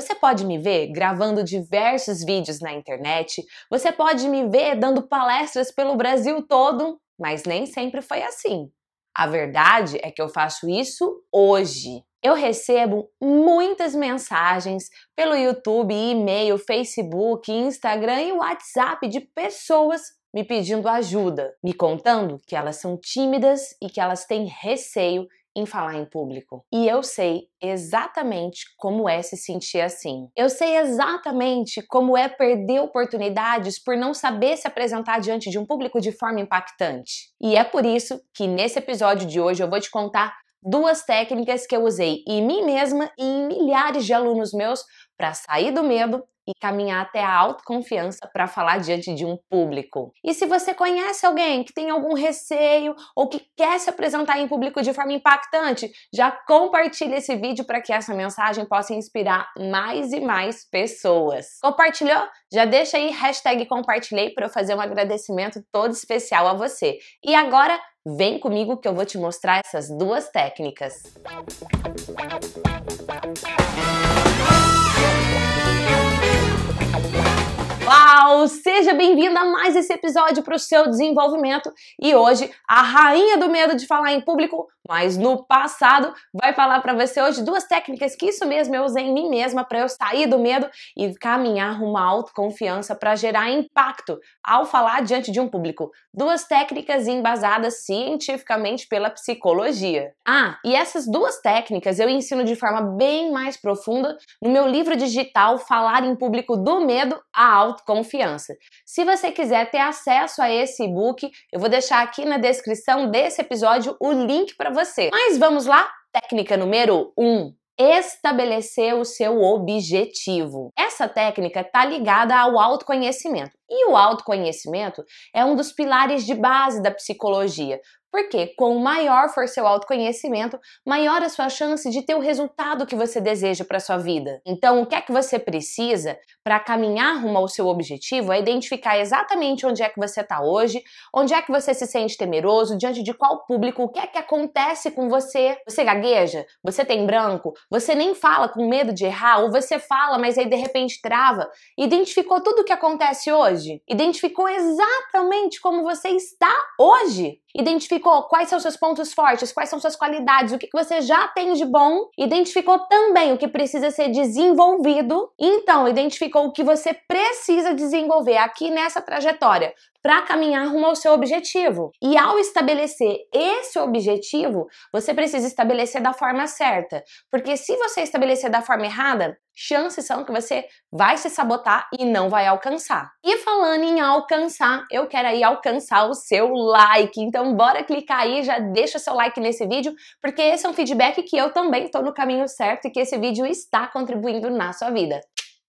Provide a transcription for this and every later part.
Você pode me ver gravando diversos vídeos na internet, você pode me ver dando palestras pelo Brasil todo, mas nem sempre foi assim. A verdade é que eu faço isso hoje. Eu recebo muitas mensagens pelo YouTube, e-mail, Facebook, Instagram e WhatsApp de pessoas me pedindo ajuda, me contando que elas são tímidas e que elas têm receio em falar em público. E eu sei exatamente como é se sentir assim. Eu sei exatamente como é perder oportunidades por não saber se apresentar diante de um público de forma impactante. E é por isso que nesse episódio de hoje eu vou te contar duas técnicas que eu usei em mim mesma e em milhares de alunos meus para sair do medo e caminhar até a autoconfiança para falar diante de um público. E se você conhece alguém que tem algum receio ou que quer se apresentar em público de forma impactante, já compartilha esse vídeo para que essa mensagem possa inspirar mais e mais pessoas. Compartilhou? Já deixa aí hashtag compartilhei para eu fazer um agradecimento todo especial a você. E agora Vem comigo que eu vou te mostrar essas duas técnicas. Olá, pessoal! Seja bem-vinda a mais esse episódio para o seu desenvolvimento. E hoje, a rainha do medo de falar em público, mas no passado, vai falar para você hoje duas técnicas que isso mesmo eu usei em mim mesma para eu sair do medo e caminhar rumo à autoconfiança para gerar impacto ao falar diante de um público. Duas técnicas embasadas cientificamente pela psicologia. Ah, e essas duas técnicas eu ensino de forma bem mais profunda no meu livro digital Falar em Público do Medo à Autoconfiança confiança. Se você quiser ter acesso a esse e-book, eu vou deixar aqui na descrição desse episódio o link para você. Mas vamos lá? Técnica número 1. Um estabelecer o seu objetivo. Essa técnica está ligada ao autoconhecimento. E o autoconhecimento é um dos pilares de base da psicologia, porque com maior for seu autoconhecimento, maior a sua chance de ter o resultado que você deseja para sua vida. Então, o que é que você precisa para caminhar rumo ao seu objetivo é identificar exatamente onde é que você está hoje, onde é que você se sente temeroso, diante de qual público, o que é que acontece com você. Você gagueja? Você tem branco? Você nem fala com medo de errar? Ou você fala, mas aí de repente trava? Identificou tudo o que acontece hoje? hoje, identificou exatamente como você está hoje, identificou quais são seus pontos fortes, quais são suas qualidades, o que você já tem de bom, identificou também o que precisa ser desenvolvido, então identificou o que você precisa desenvolver aqui nessa trajetória para caminhar rumo ao seu objetivo. E ao estabelecer esse objetivo, você precisa estabelecer da forma certa, porque se você estabelecer da forma errada, chances são que você vai se sabotar e não vai alcançar. E falando em alcançar, eu quero aí alcançar o seu like. Então bora clicar aí, já deixa seu like nesse vídeo, porque esse é um feedback que eu também estou no caminho certo e que esse vídeo está contribuindo na sua vida.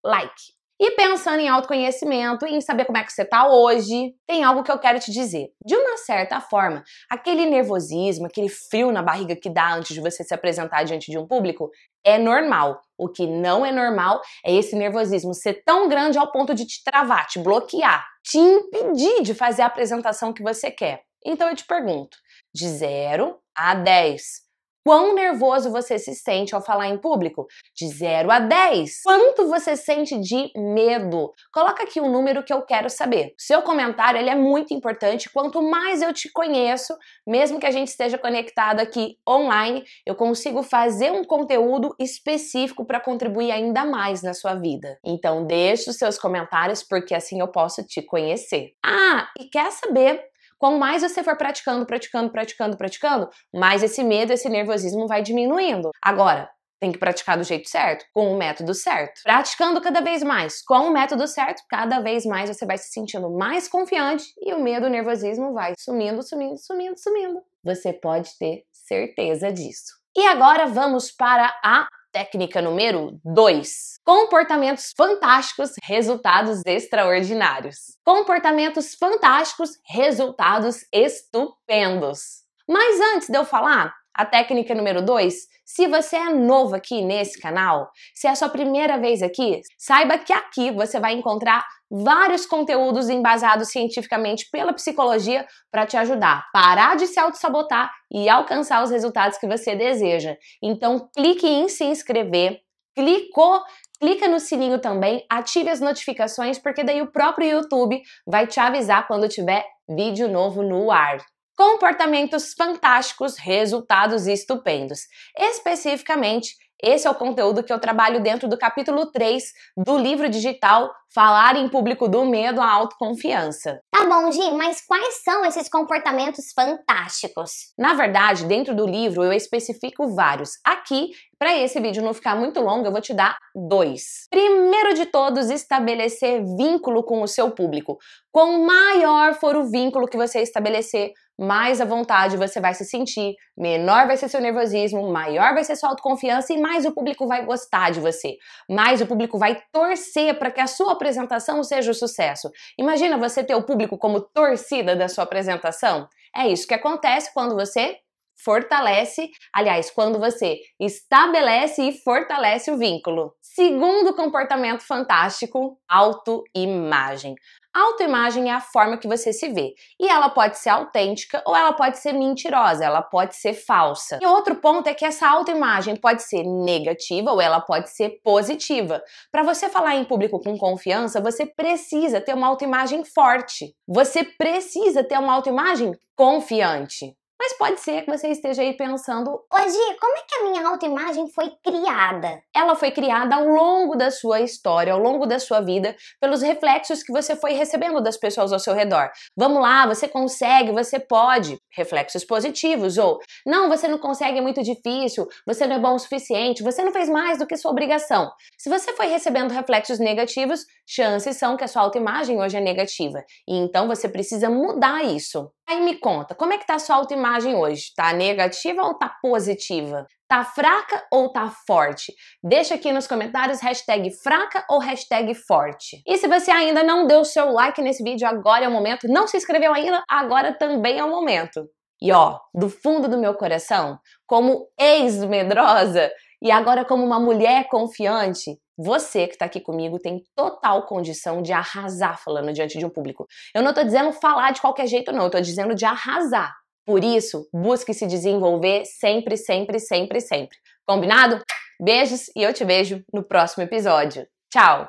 Like. E pensando em autoconhecimento, em saber como é que você tá hoje, tem algo que eu quero te dizer. De uma certa forma, aquele nervosismo, aquele frio na barriga que dá antes de você se apresentar diante de um público, é normal. O que não é normal é esse nervosismo ser tão grande ao ponto de te travar, te bloquear, te impedir de fazer a apresentação que você quer. Então eu te pergunto, de 0 a 10, Quão nervoso você se sente ao falar em público? De 0 a 10. Quanto você sente de medo? Coloca aqui um número que eu quero saber. seu comentário ele é muito importante. Quanto mais eu te conheço, mesmo que a gente esteja conectado aqui online, eu consigo fazer um conteúdo específico para contribuir ainda mais na sua vida. Então deixe os seus comentários porque assim eu posso te conhecer. Ah, e quer saber Quanto mais você for praticando, praticando, praticando, praticando, mais esse medo, esse nervosismo vai diminuindo. Agora, tem que praticar do jeito certo, com o método certo. Praticando cada vez mais, com o método certo, cada vez mais você vai se sentindo mais confiante e o medo, o nervosismo vai sumindo, sumindo, sumindo, sumindo. Você pode ter certeza disso. E agora vamos para a Técnica número 2: comportamentos fantásticos, resultados extraordinários. Comportamentos fantásticos, resultados estupendos. Mas antes de eu falar, a técnica número 2, se você é novo aqui nesse canal, se é a sua primeira vez aqui, saiba que aqui você vai encontrar vários conteúdos embasados cientificamente pela psicologia para te ajudar a parar de se auto-sabotar e alcançar os resultados que você deseja. Então clique em se inscrever, clicou, clica no sininho também, ative as notificações porque daí o próprio YouTube vai te avisar quando tiver vídeo novo no ar comportamentos fantásticos, resultados estupendos. Especificamente, esse é o conteúdo que eu trabalho dentro do capítulo 3 do livro digital Falar em Público do Medo à Autoconfiança. Tá bom, Gi, mas quais são esses comportamentos fantásticos? Na verdade, dentro do livro eu especifico vários. Aqui, para esse vídeo não ficar muito longo, eu vou te dar dois. Primeiro de todos, estabelecer vínculo com o seu público. Quanto maior for o vínculo que você estabelecer, mais à vontade você vai se sentir, menor vai ser seu nervosismo, maior vai ser sua autoconfiança e mais o público vai gostar de você. Mais o público vai torcer para que a sua apresentação seja um sucesso. Imagina você ter o público como torcida da sua apresentação? É isso que acontece quando você fortalece, aliás, quando você estabelece e fortalece o vínculo. Segundo comportamento fantástico, autoimagem. Autoimagem é a forma que você se vê. E ela pode ser autêntica ou ela pode ser mentirosa, ela pode ser falsa. E outro ponto é que essa autoimagem pode ser negativa ou ela pode ser positiva. Para você falar em público com confiança, você precisa ter uma autoimagem forte. Você precisa ter uma autoimagem confiante. Mas pode ser que você esteja aí pensando: hoje, como é que a minha autoimagem foi criada? Ela foi criada ao longo da sua história, ao longo da sua vida, pelos reflexos que você foi recebendo das pessoas ao seu redor. Vamos lá, você consegue, você pode. Reflexos positivos ou não, você não consegue, é muito difícil, você não é bom o suficiente, você não fez mais do que sua obrigação. Se você foi recebendo reflexos negativos, chances são que a sua autoimagem hoje é negativa. E então você precisa mudar isso. Aí me conta, como é que tá a sua autoimagem hoje? Tá negativa ou tá positiva? Tá fraca ou tá forte? Deixa aqui nos comentários hashtag fraca ou hashtag forte. E se você ainda não deu seu like nesse vídeo, agora é o momento. Não se inscreveu ainda? Agora também é o momento. E ó, do fundo do meu coração, como ex-medrosa, e agora, como uma mulher confiante, você que está aqui comigo tem total condição de arrasar falando diante de um público. Eu não estou dizendo falar de qualquer jeito, não. Eu estou dizendo de arrasar. Por isso, busque se desenvolver sempre, sempre, sempre, sempre. Combinado? Beijos e eu te vejo no próximo episódio. Tchau!